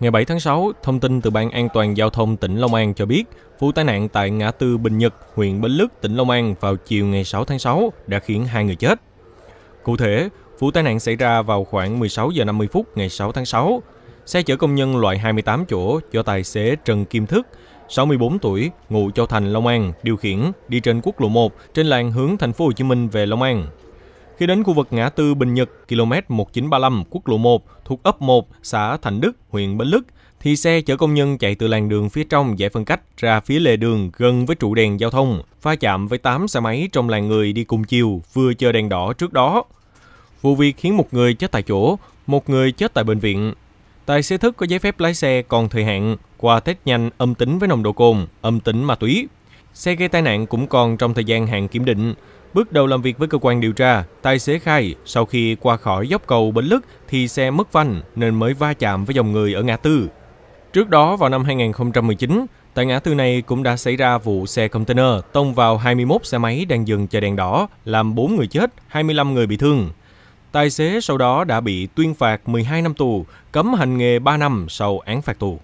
Ngày 7 tháng 6, thông tin từ Ban An toàn Giao thông tỉnh Long An cho biết, vụ tai nạn tại ngã tư Bình Nhật, huyện Bến Lức, tỉnh Long An vào chiều ngày 6 tháng 6 đã khiến hai người chết. Cụ thể, vụ tai nạn xảy ra vào khoảng 16 giờ 50 phút ngày 6 tháng 6. Xe chở công nhân loại 28 chỗ do tài xế Trần Kim Thức, 64 tuổi, ngụ Châu Thành, Long An, điều khiển đi trên quốc lộ 1 trên làn hướng thành phố Hồ Chí Minh về Long An. Khi đến khu vực ngã tư Bình Nhật, km 1935, quốc lộ 1, thuộc ấp 1, xã Thành Đức, huyện Bến Lức, thì xe chở công nhân chạy từ làn đường phía trong giải phân cách ra phía lề đường gần với trụ đèn giao thông, va chạm với 8 xe máy trong làng người đi cùng chiều vừa chờ đèn đỏ trước đó. Vụ việc khiến một người chết tại chỗ, một người chết tại bệnh viện. Tài xế thức có giấy phép lái xe còn thời hạn, qua test nhanh âm tính với nồng độ cồn, âm tính ma túy. Xe gây tai nạn cũng còn trong thời gian hạn kiểm định, Bước đầu làm việc với cơ quan điều tra, tài xế khai sau khi qua khỏi dốc cầu Bến Lức thì xe mất phanh nên mới va chạm với dòng người ở ngã tư. Trước đó vào năm 2019, tại ngã tư này cũng đã xảy ra vụ xe container tông vào 21 xe máy đang dừng chờ đèn đỏ, làm 4 người chết, 25 người bị thương. Tài xế sau đó đã bị tuyên phạt 12 năm tù, cấm hành nghề 3 năm sau án phạt tù.